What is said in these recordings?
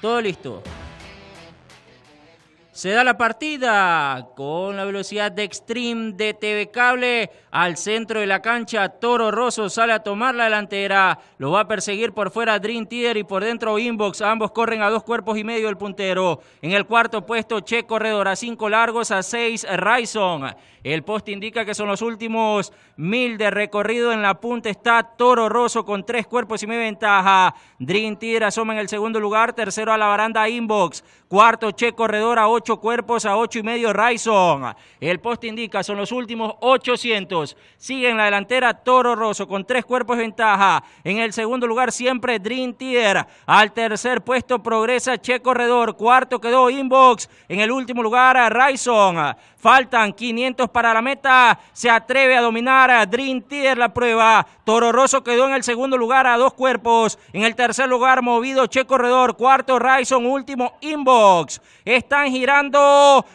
Todo listo se da la partida con la velocidad de extreme de TV Cable al centro de la cancha. Toro Rosso sale a tomar la delantera. Lo va a perseguir por fuera Dream Tider y por dentro Inbox. Ambos corren a dos cuerpos y medio el puntero. En el cuarto puesto Che Corredor a cinco largos a seis Ryson. El post indica que son los últimos mil de recorrido. En la punta está Toro Rosso con tres cuerpos y media ventaja. Dream Tider asoma en el segundo lugar. Tercero a la baranda Inbox. Cuarto Che Corredor a ocho 8 cuerpos a ocho y medio Raison. El poste indica, son los últimos 800. Sigue en la delantera Toro Rosso con tres cuerpos de ventaja. En el segundo lugar siempre Dream Tier. Al tercer puesto progresa Che Corredor. Cuarto quedó Inbox. En el último lugar Raison. Faltan 500 para la meta. Se atreve a dominar a Dream Tier la prueba. Toro Rosso quedó en el segundo lugar a dos cuerpos. En el tercer lugar movido Che Corredor. Cuarto Raison. Último Inbox. Están girando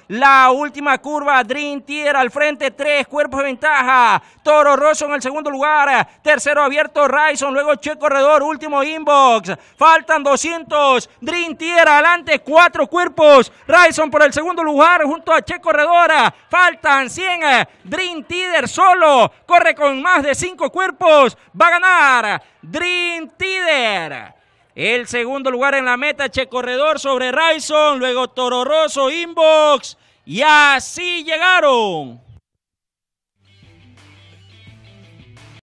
la última curva. Dream al frente, tres cuerpos de ventaja. Toro Rosso en el segundo lugar. Tercero abierto rison, luego Che Corredor, último inbox. Faltan 200. Dream adelante, cuatro cuerpos. rison por el segundo lugar junto a Che Corredora. Faltan 100. Dream Tier solo. Corre con más de cinco cuerpos. Va a ganar Dream el segundo lugar en la meta, Che Corredor sobre Raison, luego Toro Rosso, Inbox. Y así llegaron.